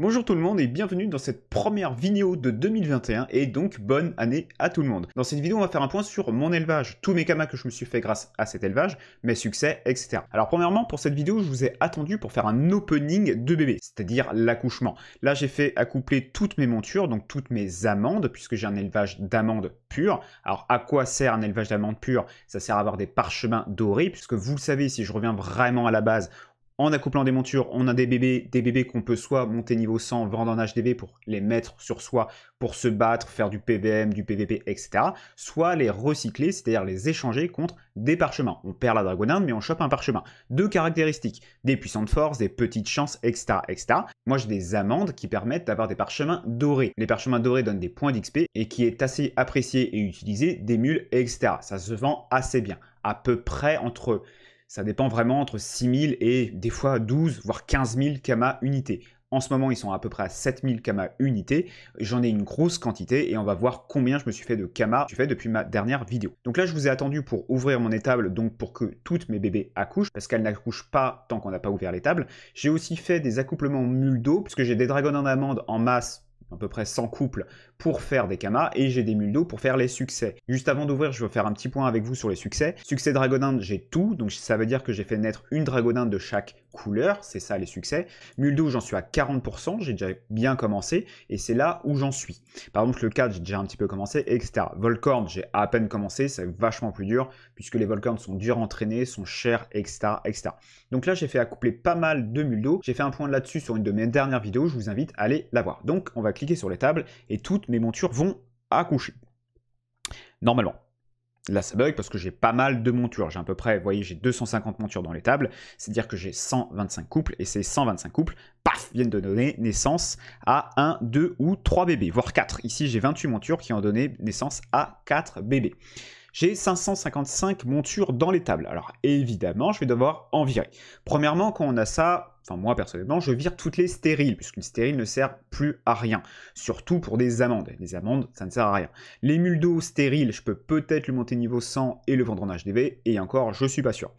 Bonjour tout le monde et bienvenue dans cette première vidéo de 2021 et donc bonne année à tout le monde. Dans cette vidéo on va faire un point sur mon élevage, tous mes kamas que je me suis fait grâce à cet élevage, mes succès, etc. Alors premièrement pour cette vidéo je vous ai attendu pour faire un opening de bébé, c'est-à-dire l'accouchement. Là j'ai fait accoupler toutes mes montures, donc toutes mes amandes, puisque j'ai un élevage d'amandes pures. Alors à quoi sert un élevage d'amandes pures Ça sert à avoir des parchemins dorés, puisque vous le savez si je reviens vraiment à la base, en accouplant des montures, on a des bébés, des bébés qu'on peut soit monter niveau 100, vendre en HDB pour les mettre sur soi, pour se battre, faire du PVM, du PVP, etc. Soit les recycler, c'est-à-dire les échanger contre des parchemins. On perd la dragonnade, mais on chope un parchemin. Deux caractéristiques, des puissantes forces, des petites chances, etc. etc. Moi, j'ai des amendes qui permettent d'avoir des parchemins dorés. Les parchemins dorés donnent des points d'XP et qui est assez apprécié et utilisé, des mules, etc. Ça se vend assez bien, à peu près entre ça dépend vraiment entre 6000 et des fois 12, voire 15 000 kama unités. En ce moment, ils sont à peu près à 7000 kama unités. J'en ai une grosse quantité et on va voir combien je me suis fait de kama je fais depuis ma dernière vidéo. Donc là, je vous ai attendu pour ouvrir mon étable, donc pour que toutes mes bébés accouchent, parce qu'elles n'accouchent pas tant qu'on n'a pas ouvert l'étable. J'ai aussi fait des accouplements muldo, puisque j'ai des dragons en amande en masse à peu près 100 couples pour faire des kamas et j'ai des muldos pour faire les succès. Juste avant d'ouvrir, je veux faire un petit point avec vous sur les succès. Succès dragonin, j'ai tout, donc ça veut dire que j'ai fait naître une dragonin de chaque couleurs, c'est ça les succès. Muldo, j'en suis à 40%, j'ai déjà bien commencé, et c'est là où j'en suis. Par exemple, le 4, j'ai déjà un petit peu commencé, etc. Volcorn, j'ai à peine commencé, c'est vachement plus dur, puisque les volcans sont durs à entraîner, sont chers, etc. Donc là, j'ai fait accoupler pas mal de Muldo, j'ai fait un point là-dessus sur une de mes dernières vidéos, je vous invite à aller la voir. Donc, on va cliquer sur les tables, et toutes mes montures vont accoucher. Normalement. Là, ça bug parce que j'ai pas mal de montures. J'ai à peu près, vous voyez, j'ai 250 montures dans les tables. C'est-à-dire que j'ai 125 couples et ces 125 couples, paf, viennent de donner naissance à 1, 2 ou 3 bébés, voire 4. Ici, j'ai 28 montures qui ont donné naissance à 4 bébés j'ai 555 montures dans les tables. Alors évidemment, je vais devoir en virer. Premièrement, quand on a ça, enfin moi personnellement, je vire toutes les stériles, puisqu'une stérile ne sert plus à rien, surtout pour des amendes. Les amendes, ça ne sert à rien. Les mules d'eau stériles, je peux peut-être le monter niveau 100 et le vendre en HDV, et encore, je suis pas sûr.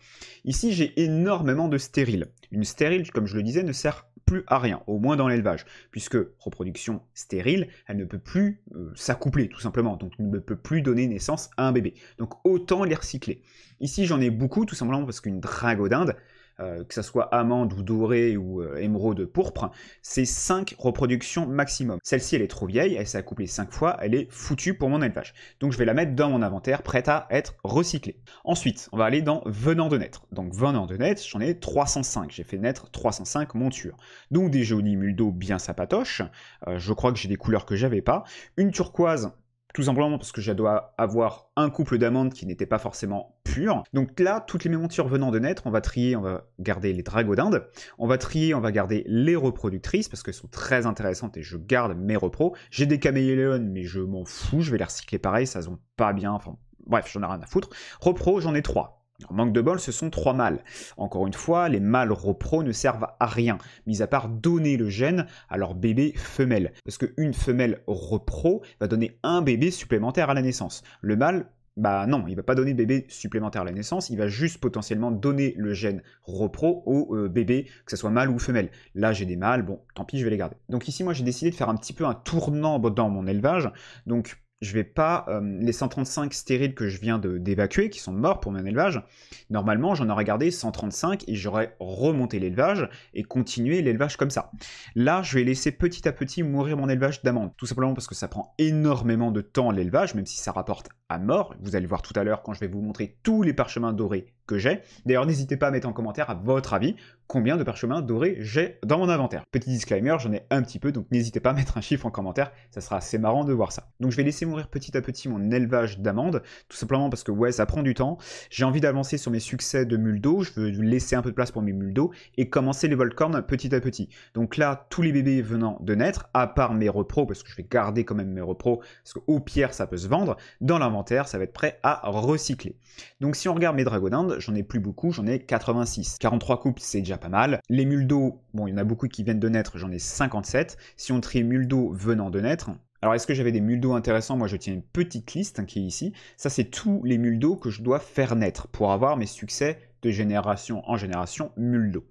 Ici, j'ai énormément de stériles. Une stérile, comme je le disais, ne sert plus à rien, au moins dans l'élevage, puisque reproduction stérile, elle ne peut plus euh, s'accoupler tout simplement, donc ne peut plus donner naissance à un bébé. Donc autant les recycler. Ici j'en ai beaucoup tout simplement parce qu'une dragodinde, euh, que ça soit amande ou dorée ou euh, émeraude pourpre, c'est 5 reproductions maximum. Celle-ci, elle est trop vieille, elle s'est accouplée 5 fois, elle est foutue pour mon élevage. Donc je vais la mettre dans mon inventaire, prête à être recyclée. Ensuite, on va aller dans venant de naître. Donc venant de naître, j'en ai 305. J'ai fait naître 305 montures. Donc des jaunis muldo bien sapatoches. Euh, je crois que j'ai des couleurs que j'avais pas. Une turquoise tout simplement parce que je dois avoir un couple d'amandes qui n'était pas forcément pur. Donc là, toutes les montures venant de naître, on va trier, on va garder les dragodindes. on va trier, on va garder les reproductrices parce qu'elles sont très intéressantes et je garde mes repros. J'ai des caméléons, mais je m'en fous, je vais les recycler pareil, ça ne va pas bien, bref, j'en ai rien à foutre. Repro, j'en ai trois manque de bol, ce sont trois mâles. Encore une fois, les mâles repro ne servent à rien, mis à part donner le gène à leur bébé femelle. Parce qu'une femelle repro va donner un bébé supplémentaire à la naissance. Le mâle bah non, il va pas donner de bébé supplémentaire à la naissance, il va juste potentiellement donner le gène repro au euh, bébé, que ce soit mâle ou femelle. Là, j'ai des mâles, bon, tant pis, je vais les garder. Donc ici, moi, j'ai décidé de faire un petit peu un tournant dans mon élevage. Donc je vais pas euh, les 135 stériles que je viens d'évacuer, qui sont morts pour mon élevage, normalement j'en aurais gardé 135 et j'aurais remonté l'élevage et continué l'élevage comme ça. Là, je vais laisser petit à petit mourir mon élevage d'amande, tout simplement parce que ça prend énormément de temps l'élevage, même si ça rapporte à mort. Vous allez voir tout à l'heure quand je vais vous montrer tous les parchemins dorés que j'ai. D'ailleurs, n'hésitez pas à mettre en commentaire à votre avis combien de parchemins dorés j'ai dans mon inventaire. Petit disclaimer, j'en ai un petit peu, donc n'hésitez pas à mettre un chiffre en commentaire, ça sera assez marrant de voir ça. Donc je vais laisser mourir petit à petit mon élevage d'amandes, tout simplement parce que ouais, ça prend du temps. J'ai envie d'avancer sur mes succès de mules d'eau, je veux laisser un peu de place pour mes mules d'eau et commencer les volcornes petit à petit. Donc là, tous les bébés venant de naître, à part mes repros, parce que je vais garder quand même mes repros, parce qu'au pire ça peut se vendre, dans l'inventaire ça va être prêt à recycler. Donc si on regarde mes dragons d'Inde, j'en ai plus beaucoup, j'en ai 86. 43 coupes c'est déjà pas mal. Les mules d'eau, bon, il y en a beaucoup qui viennent de naître, j'en ai 57. Si on trie mules d'eau venant de naître, alors est-ce que j'avais des mules d'eau intéressants Moi je tiens une petite liste hein, qui est ici. Ça c'est tous les mules d'eau que je dois faire naître pour avoir mes succès de génération en génération mule d'eau.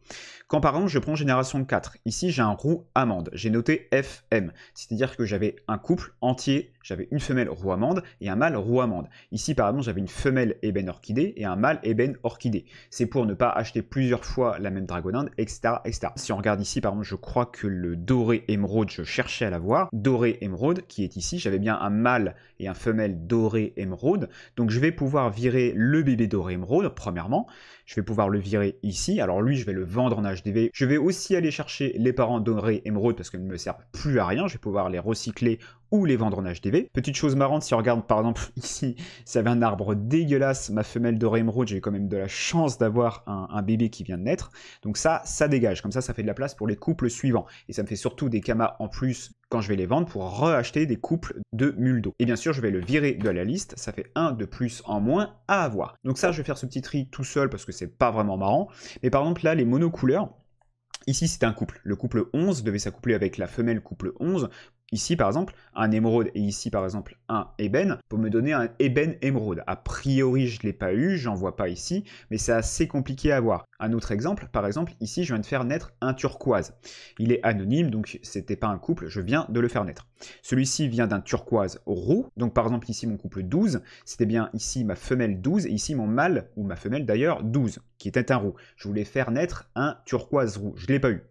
Quand par exemple je prends génération 4, ici j'ai un roux amande, j'ai noté FM, c'est-à-dire que j'avais un couple entier j'avais une femelle amande et un mâle rouamande. Ici, par exemple, j'avais une femelle ébène orchidée et un mâle ébène orchidée. C'est pour ne pas acheter plusieurs fois la même dragoninde, etc., etc. Si on regarde ici, par exemple, je crois que le doré émeraude, je cherchais à l'avoir. Doré émeraude, qui est ici, j'avais bien un mâle et un femelle doré émeraude. Donc, je vais pouvoir virer le bébé doré émeraude, premièrement. Je vais pouvoir le virer ici. Alors, lui, je vais le vendre en HDV. Je vais aussi aller chercher les parents doré émeraude parce qu'ils ne me servent plus à rien. Je vais pouvoir les recycler ou les vendre en HDV. Petite chose marrante, si on regarde par exemple ici, ça avait un arbre dégueulasse, ma femelle dorée émeraude, j'ai quand même de la chance d'avoir un, bébé qui vient de naître. Donc ça, ça dégage, comme ça, ça fait de la place pour les couples suivants. Et ça me fait surtout des camas en plus quand je vais les vendre pour reacheter des couples de muldo. Et bien sûr, je vais le virer de la liste, ça fait un de plus en moins à avoir. Donc ça, je vais faire ce petit tri tout seul parce que c'est pas vraiment marrant. Mais par exemple là, les monocouleurs, Ici, c'est un couple. Le couple 11 devait s'accoupler avec la femelle couple 11 ici par exemple un émeraude et ici par exemple un ébène pour me donner un ébène émeraude. A priori je ne l'ai pas eu, j'en vois pas ici, mais c'est assez compliqué à voir. Un autre exemple, par exemple ici je viens de faire naître un turquoise. Il est anonyme donc c'était pas un couple, je viens de le faire naître. Celui-ci vient d'un turquoise roux, donc par exemple ici mon couple 12, c'était bien ici ma femelle 12 et ici mon mâle, ou ma femelle d'ailleurs 12, qui était un roux. Je voulais faire naître un turquoise roux, je ne l'ai pas eu.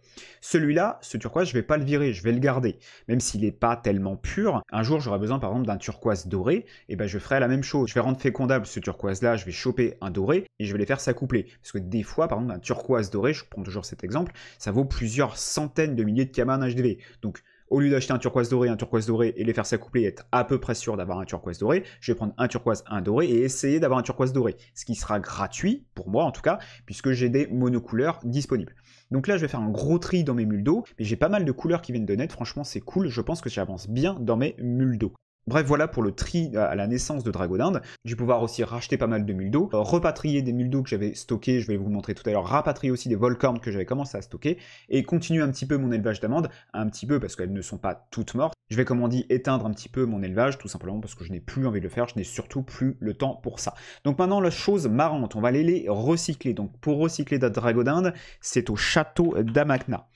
Celui-là, ce turquoise, je vais pas le virer, je vais le garder. Même s'il n'est pas tellement pur, un jour j'aurai besoin par exemple d'un turquoise doré, et ben je ferai la même chose. Je vais rendre fécondable ce turquoise-là, je vais choper un doré et je vais les faire s'accoupler. Parce que des fois, par exemple, un turquoise doré, je prends toujours cet exemple, ça vaut plusieurs centaines de milliers de kamas en HDV. Donc au lieu d'acheter un turquoise doré, un turquoise doré et les faire s'accoupler être à peu près sûr d'avoir un turquoise doré, je vais prendre un turquoise, un doré et essayer d'avoir un turquoise doré. Ce qui sera gratuit, pour moi en tout cas, puisque j'ai des monocouleurs disponibles. Donc là, je vais faire un gros tri dans mes mules d'eau, mais j'ai pas mal de couleurs qui viennent de naître, franchement c'est cool, je pense que j'avance bien dans mes mules d'eau. Bref, voilà pour le tri à la naissance de Dragodinde. J'ai pu pouvoir aussi racheter pas mal de mules euh, repatrier des mules que j'avais stockés, je vais vous montrer tout à l'heure, rapatrier aussi des volcorns que j'avais commencé à stocker, et continuer un petit peu mon élevage d'amandes, un petit peu parce qu'elles ne sont pas toutes mortes. Je vais, comme on dit, éteindre un petit peu mon élevage, tout simplement parce que je n'ai plus envie de le faire, je n'ai surtout plus le temps pour ça. Donc maintenant, la chose marrante, on va aller les recycler. Donc pour recycler de Dragodinde, c'est au château d'Amakna.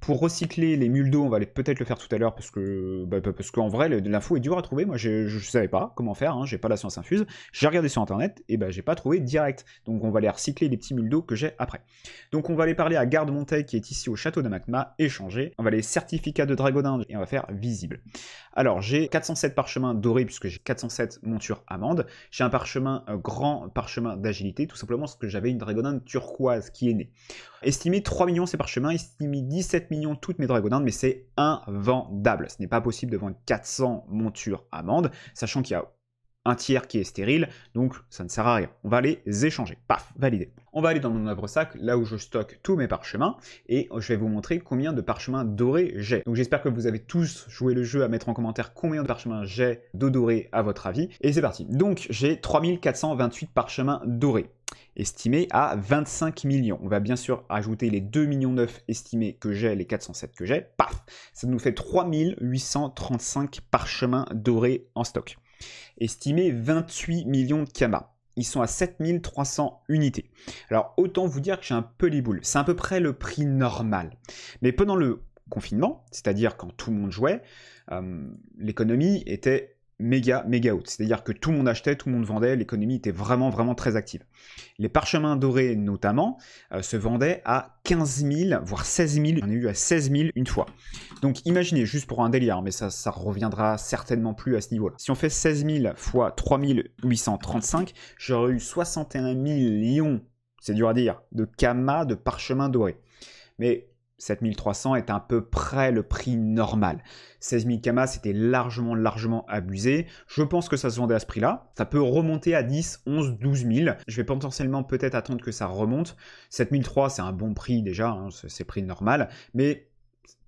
Pour recycler les mules d'eau, on va peut-être le faire tout à l'heure parce que bah, bah parce qu'en vrai l'info est dure à trouver. Moi je, ne savais pas comment faire, hein, j'ai pas la science infuse. J'ai regardé sur internet et ben j'ai pas trouvé direct. Donc on va aller recycler les petits mules d'eau que j'ai après. Donc on va aller parler à Garde Monteil qui est ici au château d'Amakma, échanger. On va aller certificat de dragodinde et on va faire visible. Alors j'ai 407 parchemins dorés puisque j'ai 407 montures amandes. J'ai un parchemin euh, grand parchemin d'agilité tout simplement parce que j'avais une dragodinde turquoise qui est née. Estimé 3 millions ces parchemins, estimé 10 17 millions toutes mes Dragonhounds, mais c'est invendable. Ce n'est pas possible de vendre 400 montures amandes, sachant qu'il y a un tiers qui est stérile, donc ça ne sert à rien. On va les échanger. Paf, validé. On va aller dans mon œuvre sac, là où je stocke tous mes parchemins, et je vais vous montrer combien de parchemins dorés j'ai. Donc j'espère que vous avez tous joué le jeu à mettre en commentaire combien de parchemins j'ai d'eau dorés à votre avis. Et c'est parti. Donc j'ai 3428 parchemins dorés estimés à 25 millions. On va bien sûr ajouter les 2 millions 9 estimés que j'ai, les 407 que j'ai, paf, ça nous fait 3835 parchemins dorés en stock estimé 28 millions de camas. Ils sont à 7300 unités. Alors autant vous dire que j'ai un peu les boules. C'est à peu près le prix normal. Mais pendant le confinement, c'est-à-dire quand tout le monde jouait, euh, l'économie était méga, méga haute. C'est-à-dire que tout le monde achetait, tout le monde vendait, l'économie était vraiment, vraiment très active. Les parchemins dorés, notamment, euh, se vendaient à 15 000, voire 16 000. J'en ai eu à 16 000 une fois. Donc imaginez, juste pour un délire, hein, mais ça, ça reviendra certainement plus à ce niveau-là. Si on fait 16 000 fois 3 835, j'aurais eu 61 millions, c'est dur à dire, de kamas de parchemins dorés. Mais 7300 est à peu près le prix normal. 16000 000 Kama, c'était largement, largement abusé. Je pense que ça se vendait à ce prix-là. Ça peut remonter à 10, 11, 12 000. Je vais potentiellement peut-être attendre que ça remonte. 7300, c'est un bon prix déjà, hein, c'est prix normal. Mais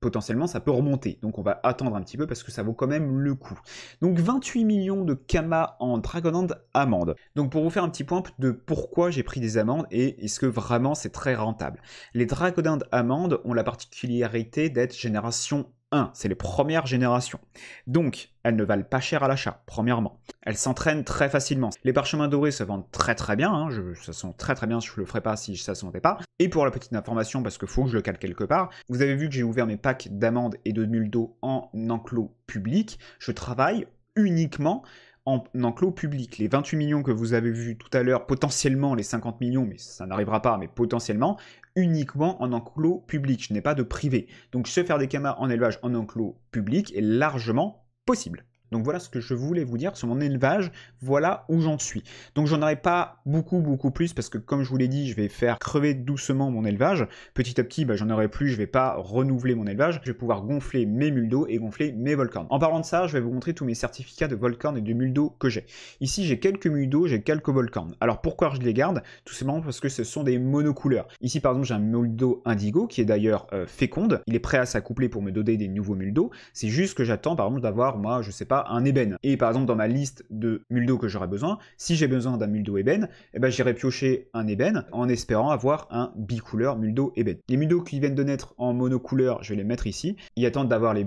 potentiellement ça peut remonter. Donc on va attendre un petit peu parce que ça vaut quand même le coup. Donc 28 millions de Kama en Dragonland amende. Donc pour vous faire un petit point de pourquoi j'ai pris des amendes et est-ce que vraiment c'est très rentable. Les Dragonland amandes ont la particularité d'être génération 1. C'est les premières générations. Donc, elles ne valent pas cher à l'achat, premièrement. Elles s'entraînent très facilement. Les parchemins dorés se vendent très très bien, hein. je, ça très très bien, je le ferai pas si ça sentait pas. Et pour la petite information, parce que faut que je le cale quelque part, vous avez vu que j'ai ouvert mes packs d'amandes et de nul d'eau en enclos public. Je travaille uniquement en, enclos public. Les 28 millions que vous avez vus tout à l'heure, potentiellement les 50 millions, mais ça n'arrivera pas, mais potentiellement, uniquement en enclos public. Je n'ai pas de privé. Donc se faire des camas en élevage en enclos public est largement possible. Donc voilà ce que je voulais vous dire sur mon élevage, voilà où j'en suis. Donc j'en aurai pas beaucoup beaucoup plus parce que comme je vous l'ai dit, je vais faire crever doucement mon élevage. Petit à petit, bah, j'en aurai plus, je vais pas renouveler mon élevage, je vais pouvoir gonfler mes mules d'eau et gonfler mes volcans En parlant de ça, je vais vous montrer tous mes certificats de volcans et de mules d'eau que j'ai. Ici, j'ai quelques mules j'ai quelques volcans Alors pourquoi je les garde Tout simplement parce que ce sont des monocouleurs. Ici par exemple, j'ai un muldo indigo qui est d'ailleurs euh, féconde, il est prêt à s'accoupler pour me donner des nouveaux mules d'eau. C'est juste que j'attends par exemple d'avoir moi, je sais pas un ébène. Et par exemple, dans ma liste de muldo que j'aurais besoin, si j'ai besoin d'un muldo ébène, eh ben, j'irai piocher un ébène en espérant avoir un bicouleur muldo ébène. Les muldos qui viennent de naître en monocouleur, je vais les mettre ici Ils attendent d'avoir les,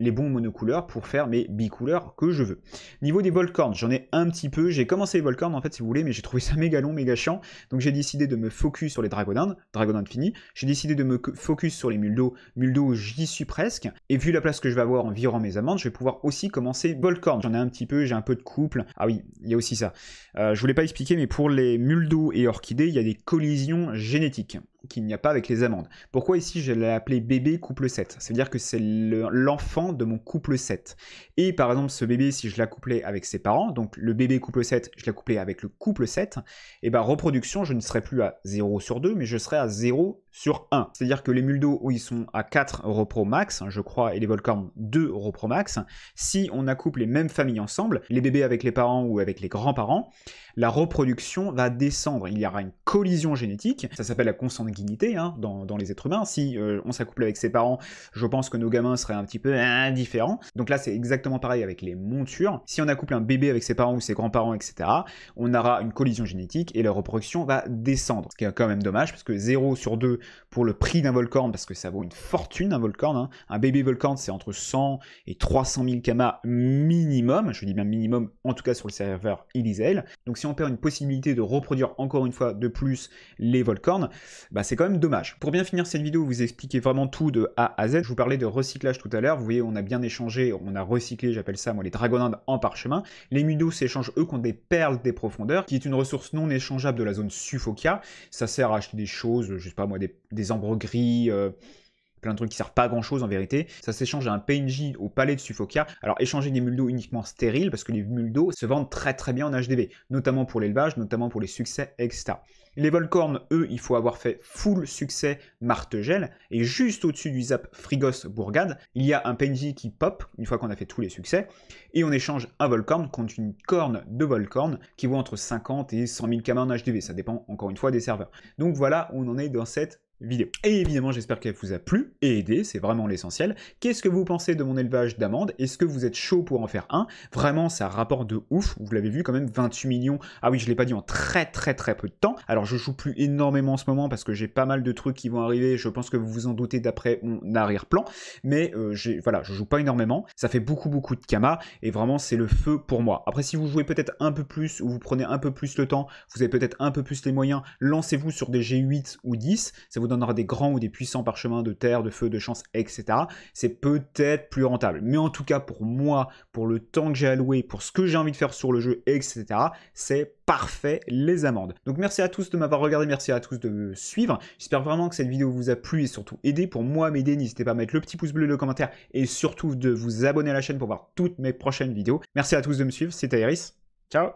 les bons monocouleurs pour faire mes bicouleurs que je veux. Niveau des volcornes, j'en ai un petit peu. J'ai commencé les volcornes en fait, si vous voulez, mais j'ai trouvé ça méga long, méga chiant. Donc j'ai décidé de me focus sur les dragodins, Dragonins fini. J'ai décidé de me focus sur les muldos, Muldo, j'y suis presque. Et vu la place que je vais avoir environ mes amendes, je vais pouvoir aussi commencer c'est J'en ai un petit peu, j'ai un peu de couple. Ah oui, il y a aussi ça. Euh, je voulais pas expliquer, mais pour les muldous et orchidées, il y a des collisions génétiques qu'il n'y a pas avec les amendes. Pourquoi ici je l'ai appelé bébé couple 7 C'est-à-dire que c'est l'enfant de mon couple 7. Et par exemple, ce bébé, si je l'accouplais avec ses parents, donc le bébé couple 7, je l'accouplais avec le couple 7, et eh ben reproduction, je ne serais plus à 0 sur 2, mais je serais à 0 sur 1. C'est-à-dire que les muldos, où ils sont à 4 repro max, je crois, et les volcans 2 repro max, si on accouple les mêmes familles ensemble, les bébés avec les parents ou avec les grands-parents, la reproduction va descendre. Il y aura une collision génétique, ça s'appelle la concentration dignité hein, dans, dans, les êtres humains. Si euh, on s'accouple avec ses parents, je pense que nos gamins seraient un petit peu indifférents. Donc là, c'est exactement pareil avec les montures. Si on accouple un bébé avec ses parents ou ses grands-parents, etc., on aura une collision génétique et la reproduction va descendre. Ce qui est quand même dommage, parce que 0 sur 2 pour le prix d'un volcorn, parce que ça vaut une fortune un volcorn. Hein. Un bébé volcorn, c'est entre 100 et 300 000 kamas minimum. Je dis bien minimum, en tout cas sur le serveur Illisel. Donc si on perd une possibilité de reproduire encore une fois de plus les volcorns, bah, c'est quand même dommage. Pour bien finir cette vidéo, vous expliquez vraiment tout de A à Z. Je vous parlais de recyclage tout à l'heure. Vous voyez, on a bien échangé, on a recyclé, j'appelle ça moi, les dragonnades en parchemin. Les mudos s'échangent eux contre des perles des profondeurs, qui est une ressource non échangeable de la zone Suffokia. Ça sert à acheter des choses, je sais pas moi, des, des ambres gris. Euh, plein de trucs qui servent pas à grand chose en vérité. Ça s'échange à un PNJ au palais de Sufokia. Alors échanger des mules d'eau uniquement stériles parce que les mules d'eau se vendent très très bien en HDV, notamment pour l'élevage, notamment pour les succès, etc. Les Volcornes, eux, il faut avoir fait full succès Martegel. Et juste au-dessus du zap Frigos Bourgade, il y a un PNJ qui pop, une fois qu'on a fait tous les succès. Et on échange un Volcorn contre une corne de Volcorn qui vaut entre 50 et 100 000 km en HDV. Ça dépend encore une fois des serveurs. Donc voilà on en est dans cette vidéo. Et évidemment, j'espère qu'elle vous a plu et aidé, c'est vraiment l'essentiel. Qu'est-ce que vous pensez de mon élevage d'amandes Est-ce que vous êtes chaud pour en faire un Vraiment, ça rapporte de ouf, vous l'avez vu quand même, 28 millions. Ah oui, je l'ai pas dit en très très très peu de temps. Alors, je joue plus énormément en ce moment parce que j'ai pas mal de trucs qui vont arriver, je pense que vous vous en doutez d'après mon arrière-plan, mais euh, voilà, je joue pas énormément, ça fait beaucoup beaucoup de kama et vraiment, c'est le feu pour moi. Après, si vous jouez peut-être un peu plus ou vous prenez un peu plus le temps, vous avez peut-être un peu plus les moyens, lancez-vous sur des G8 ou 10, ça vous donnera des grands ou des puissants parchemins de terre, de feu, de chance, etc. C'est peut-être plus rentable. Mais en tout cas, pour moi, pour le temps que j'ai alloué, pour ce que j'ai envie de faire sur le jeu, etc., c'est parfait les amendes. Donc merci à tous de m'avoir regardé, merci à tous de me suivre. J'espère vraiment que cette vidéo vous a plu et surtout aidé. Pour moi, m'aider, n'hésitez pas à mettre le petit pouce bleu, le commentaire et surtout de vous abonner à la chaîne pour voir toutes mes prochaines vidéos. Merci à tous de me suivre, c'était Iris. Ciao